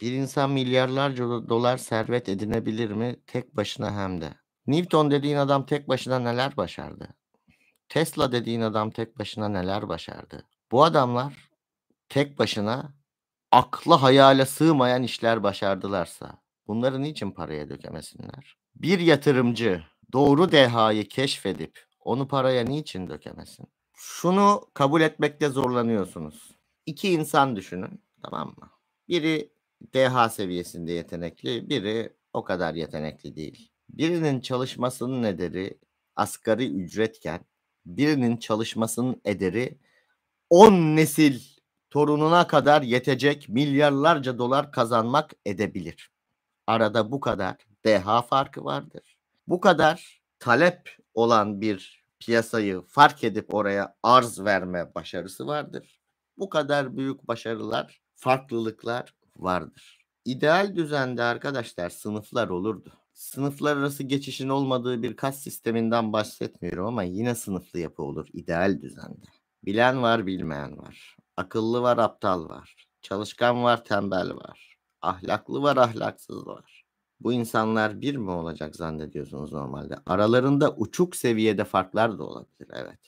Bir insan milyarlarca dolar servet edinebilir mi tek başına hem de? Newton dediğin adam tek başına neler başardı? Tesla dediğin adam tek başına neler başardı? Bu adamlar tek başına akla hayale sığmayan işler başardılarsa bunları niçin paraya dökemesinler? Bir yatırımcı doğru dehayı keşfedip onu paraya niçin dökemesin? Şunu kabul etmekte zorlanıyorsunuz. İki insan düşünün tamam mı? Biri deha seviyesinde yetenekli, biri o kadar yetenekli değil. Birinin çalışmasının ederi asgari ücretken birinin çalışmasının ederi 10 nesil torununa kadar yetecek milyarlarca dolar kazanmak edebilir. Arada bu kadar deha farkı vardır. Bu kadar talep olan bir piyasayı fark edip oraya arz verme başarısı vardır. Bu kadar büyük başarılar, farklılıklar vardır. İdeal düzende arkadaşlar sınıflar olurdu. Sınıflar arası geçişin olmadığı bir kas sisteminden bahsetmiyorum ama yine sınıflı yapı olur ideal düzende. Bilen var, bilmeyen var. Akıllı var, aptal var. Çalışkan var, tembel var. Ahlaklı var, ahlaksız var. Bu insanlar bir mi olacak zannediyorsunuz normalde? Aralarında uçuk seviyede farklar da olabilir evet.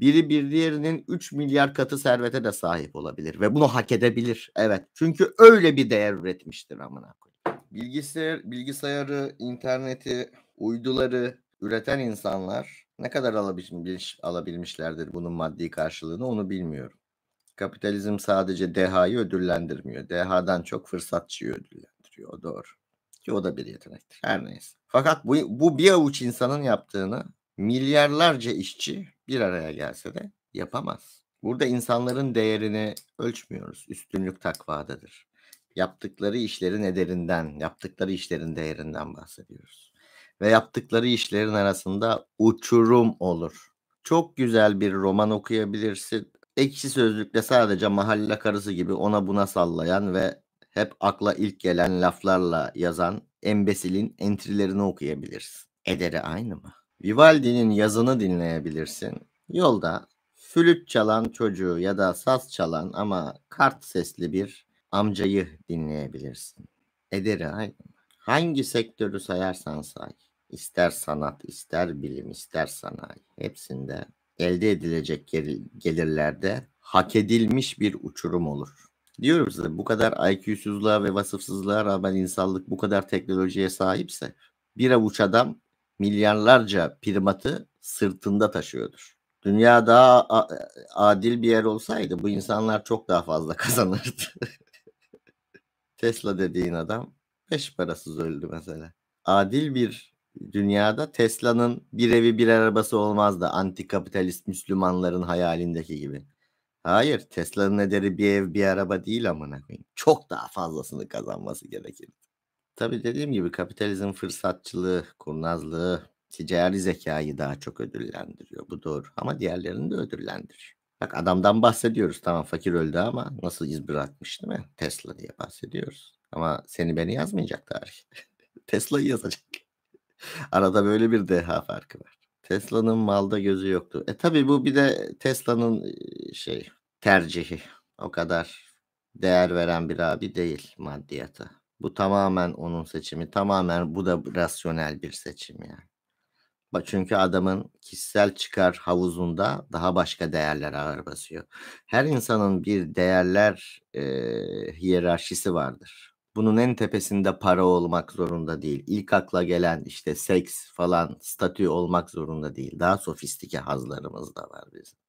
Biri bir diğerinin 3 milyar katı servete de sahip olabilir ve bunu hak edebilir. Evet. Çünkü öyle bir değer üretmiştir amına koyayım. Bilgisayar, bilgisayarı, interneti, uyduları üreten insanlar ne kadar alabilmiş, alabilmişlerdir bunun maddi karşılığını onu bilmiyorum. Kapitalizm sadece dehayı ödüllendirmiyor. Dehadan çok fırsatçıyı ödüllendiriyor. O doğru. Ki o da bir yetenektir. Her neyse. Fakat bu, bu bir avuç insanın yaptığını milyarlarca işçi bir araya gelse de yapamaz. Burada insanların değerini ölçmüyoruz. Üstünlük takvadadır. Yaptıkları işlerin ederinden, yaptıkları işlerin değerinden bahsediyoruz. Ve yaptıkları işlerin arasında uçurum olur. Çok güzel bir roman okuyabilirsin. Ekşi sözlükle sadece mahalle karısı gibi ona buna sallayan ve hep akla ilk gelen laflarla yazan embesilin entrilerini okuyabilirsin. Ederi aynı mı? Vivaldi'nin yazını dinleyebilirsin. Yolda flüt çalan çocuğu ya da saz çalan ama kart sesli bir amcayı dinleyebilirsin. Ederi aynı. Hangi sektörü sayarsan say. ister sanat, ister bilim, ister sanayi. Hepsinde elde edilecek gelirlerde hak edilmiş bir uçurum olur. Diyorum size bu kadar IQ'suzluğa ve vasıfsızlığa rağmen insanlık bu kadar teknolojiye sahipse bir avuç adam milyarlarca primatı sırtında taşıyordur. Dünya daha e, adil bir yer olsaydı bu insanlar çok daha fazla kazanırdı. Tesla dediğin adam beş parasız öldü mesela. Adil bir dünyada Tesla'nın bir evi bir arabası olmazdı antikapitalist Müslümanların hayalindeki gibi. Hayır Tesla'nın ederi bir ev bir araba değil amına koyayım. Çok daha fazlasını kazanması gerekirdi. Tabii dediğim gibi kapitalizm fırsatçılığı, kurnazlığı, ticari zekayı daha çok ödüllendiriyor. Bu doğru ama diğerlerini de ödüllendiriyor. Bak adamdan bahsediyoruz. Tamam fakir öldü ama nasıl iz bırakmış değil mi? Tesla diye bahsediyoruz. Ama seni beni yazmayacak tarih. Tesla'yı yazacak. Arada böyle bir deha farkı var. Tesla'nın malda gözü yoktu. E tabi bu bir de Tesla'nın şey tercihi. O kadar değer veren bir abi değil maddiyata. Bu tamamen onun seçimi. Tamamen bu da rasyonel bir seçim yani. Çünkü adamın kişisel çıkar havuzunda daha başka değerler ağır basıyor. Her insanın bir değerler e, hiyerarşisi vardır. Bunun en tepesinde para olmak zorunda değil. İlk akla gelen işte seks falan statü olmak zorunda değil. Daha sofistike hazlarımız da var bizim.